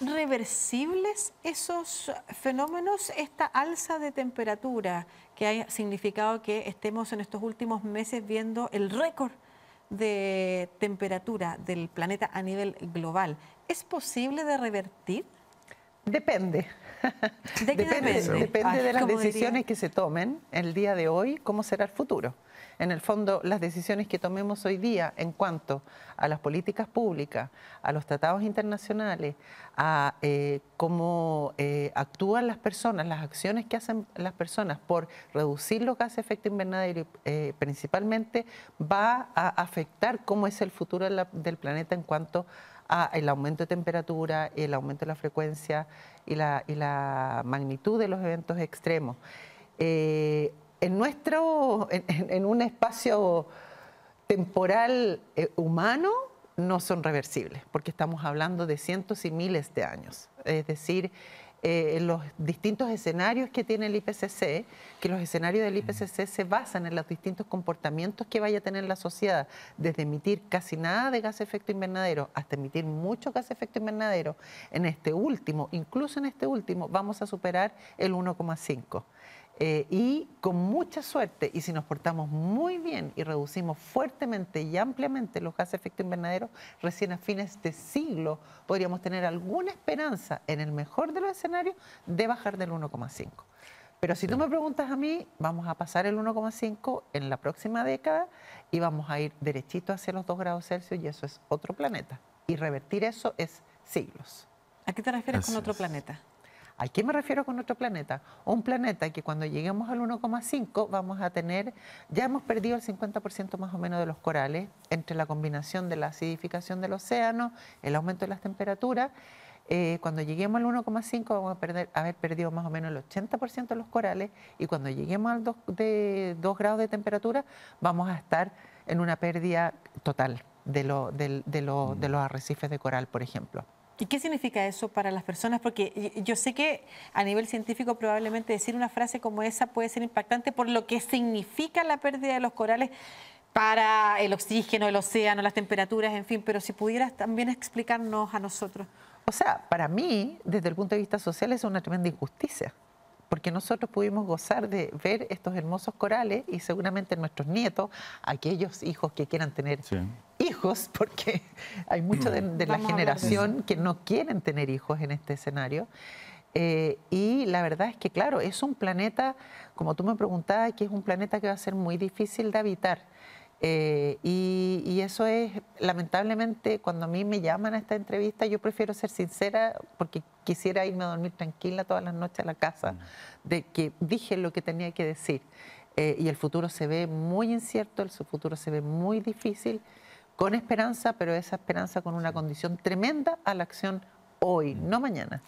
reversibles esos fenómenos, esta alza de temperatura que ha significado que estemos en estos últimos meses viendo el récord de temperatura del planeta a nivel global? ¿Es posible de revertir? Depende. depende, ah, de las decisiones que se tomen el día de hoy, cómo será el futuro. En el fondo, las decisiones que tomemos hoy día en cuanto a las políticas públicas, a los tratados internacionales, a eh, cómo eh, actúan las personas, las acciones que hacen las personas por reducir los gases de efecto invernadero eh, principalmente, va a afectar cómo es el futuro del planeta en cuanto a a el aumento de temperatura, el aumento de la frecuencia y la, magnitud de los eventos extremos. Eh, en nuestro, en, un espacio temporal eh, humano, no son reversibles, porque estamos hablando de cientos y miles de años. Es decir, eh, los distintos escenarios que tiene el IPCC, que los escenarios del IPCC se basan en los distintos comportamientos que vaya a tener la sociedad, desde emitir casi nada de gas efecto invernadero hasta emitir mucho gas efecto invernadero. En este último, incluso en este último, vamos a superar el 1,5. Eh, y con mucha suerte, y si nos portamos muy bien y reducimos fuertemente y ampliamente los gases de efecto invernadero, recién a fines de siglo podríamos tener alguna esperanza, en el mejor de los escenarios, de bajar del 1,5. Pero si tú me preguntas a mí, vamos a pasar el 1,5 en la próxima década y vamos a ir derechito hacia los 2 grados Celsius y eso es otro planeta. Y revertir eso es siglos. ¿A qué te refieres con otro planeta? ¿A qué me refiero con nuestro planeta? Un planeta que cuando lleguemos al 1,5 vamos a tener, ya hemos perdido el 50% más o menos de los corales entre la combinación de la acidificación del océano, el aumento de las temperaturas. Eh, cuando lleguemos al 1,5 vamos a perder, haber perdido más o menos el 80% de los corales y cuando lleguemos al 2, grados de temperatura vamos a estar en una pérdida total de mm. los arrecifes de coral, por ejemplo. ¿Y qué significa eso para las personas? Porque yo sé que a nivel científico probablemente decir una frase como esa puede ser impactante por lo que significa la pérdida de los corales para el oxígeno, el océano, las temperaturas, en fin, pero si pudieras también explicarnos a nosotros. O sea, para mí, desde el punto de vista social, es una tremenda injusticia, porque nosotros pudimos gozar de ver estos hermosos corales y seguramente nuestros nietos, aquellos hijos que quieran tener hijos, porque hay muchos de, la generación que no quieren tener hijos en este escenario. Eh, y la verdad es que, claro, es un planeta, como tú me preguntabas, que es un planeta que va a ser muy difícil de habitar. Eh, y, eso es, lamentablemente, cuando a mí me llaman a esta entrevista, yo prefiero ser sincera porque quisiera irme a dormir tranquila todas las noches a la casa, mm. de que dije lo que tenía que decir. Eh, y el futuro se ve muy incierto, el futuro se ve muy difícil con esperanza, pero esa esperanza con una condición tremenda a la acción hoy, mm. no mañana.